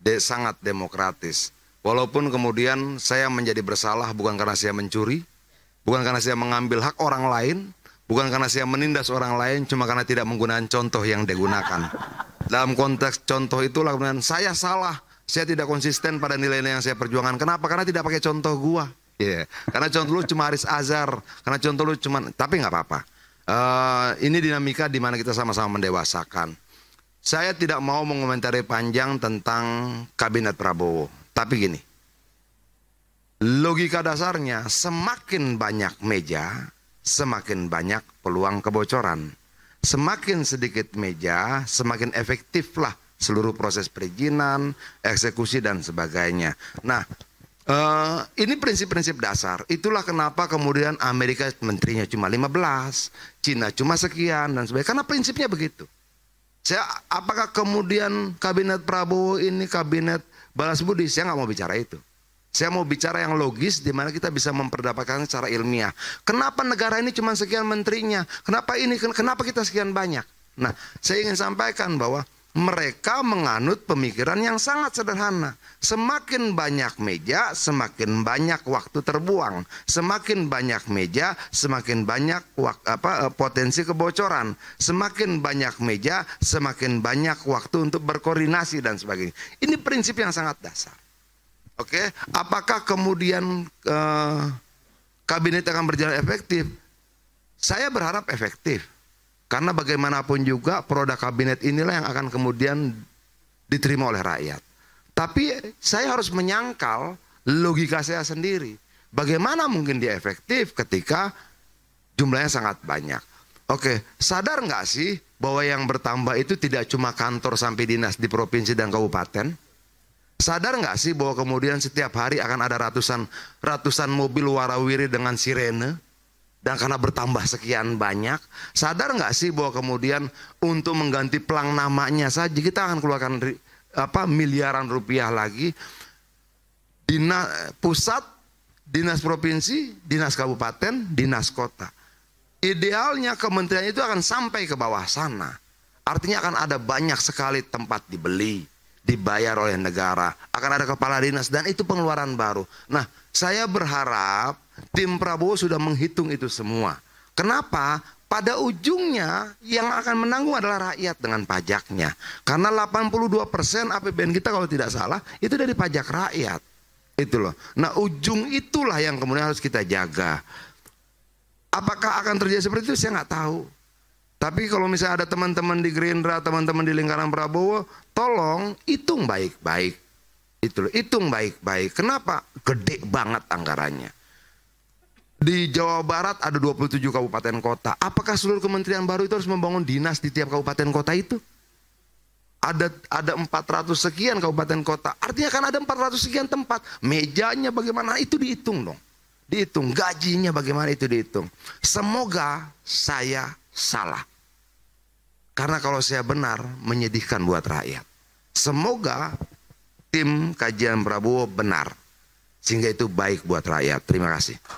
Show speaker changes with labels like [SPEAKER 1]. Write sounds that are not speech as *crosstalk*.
[SPEAKER 1] de sangat demokratis. Walaupun kemudian saya menjadi bersalah bukan karena saya mencuri, bukan karena saya mengambil hak orang lain, bukan karena saya menindas orang lain, cuma karena tidak menggunakan contoh yang digunakan. *laughs* Dalam konteks contoh itulah kemudian saya salah, saya tidak konsisten pada nilai-nilai yang saya perjuangkan. Kenapa? Karena tidak pakai contoh gua. Iya, yeah. karena contoh lu cuma Aris Azhar, karena contoh lu cuma, tapi nggak apa-apa. Uh, ini dinamika di mana kita sama-sama mendewasakan. Saya tidak mau mengomentari panjang tentang kabinet Prabowo. Tapi gini, logika dasarnya semakin banyak meja, semakin banyak peluang kebocoran. Semakin sedikit meja, semakin efektiflah seluruh proses perizinan, eksekusi dan sebagainya. Nah, Uh, ini prinsip-prinsip dasar. Itulah kenapa kemudian Amerika menterinya cuma 15, Cina cuma sekian dan sebagainya. Karena prinsipnya begitu. Saya apakah kemudian kabinet Prabowo ini kabinet balas budi? Saya nggak mau bicara itu. Saya mau bicara yang logis di mana kita bisa memperdapatkan secara ilmiah. Kenapa negara ini cuma sekian menterinya? Kenapa ini? Kenapa kita sekian banyak? Nah, saya ingin sampaikan bahwa mereka menganut pemikiran yang sangat sederhana. Semakin banyak meja, semakin banyak waktu terbuang. Semakin banyak meja, semakin banyak apa, eh, potensi kebocoran. Semakin banyak meja, semakin banyak waktu untuk berkoordinasi dan sebagainya. Ini prinsip yang sangat dasar. Oke, apakah kemudian eh, kabinet akan berjalan efektif? Saya berharap efektif karena bagaimanapun juga produk kabinet inilah yang akan kemudian diterima oleh rakyat. Tapi saya harus menyangkal logika saya sendiri. Bagaimana mungkin dia efektif ketika jumlahnya sangat banyak. Oke, sadar nggak sih bahwa yang bertambah itu tidak cuma kantor sampai dinas di provinsi dan kabupaten? Sadar nggak sih bahwa kemudian setiap hari akan ada ratusan ratusan mobil warawiri dengan sirene? Dan karena bertambah sekian banyak, sadar nggak sih bahwa kemudian untuk mengganti pelang namanya saja kita akan keluarkan apa miliaran rupiah lagi. Dinas pusat, dinas provinsi, dinas kabupaten, dinas kota. Idealnya kementerian itu akan sampai ke bawah sana. Artinya akan ada banyak sekali tempat dibeli, dibayar oleh negara, akan ada kepala dinas dan itu pengeluaran baru. Nah, saya berharap Tim Prabowo sudah menghitung itu semua. Kenapa? Pada ujungnya yang akan menanggung adalah rakyat dengan pajaknya. Karena 82 persen APBN kita kalau tidak salah itu dari pajak rakyat. Itu loh. Nah ujung itulah yang kemudian harus kita jaga. Apakah akan terjadi seperti itu saya nggak tahu. Tapi kalau misalnya ada teman-teman di Gerindra, teman-teman di lingkaran Prabowo, tolong hitung baik-baik. Itu loh, hitung baik-baik. Kenapa? Gede banget anggarannya di Jawa Barat ada 27 kabupaten kota. Apakah seluruh kementerian baru itu harus membangun dinas di tiap kabupaten kota itu? Ada ada 400 sekian kabupaten kota. Artinya kan ada 400 sekian tempat. Mejanya bagaimana itu dihitung dong. Dihitung gajinya bagaimana itu dihitung. Semoga saya salah. Karena kalau saya benar menyedihkan buat rakyat. Semoga tim kajian Prabowo benar sehingga itu baik buat rakyat. Terima kasih.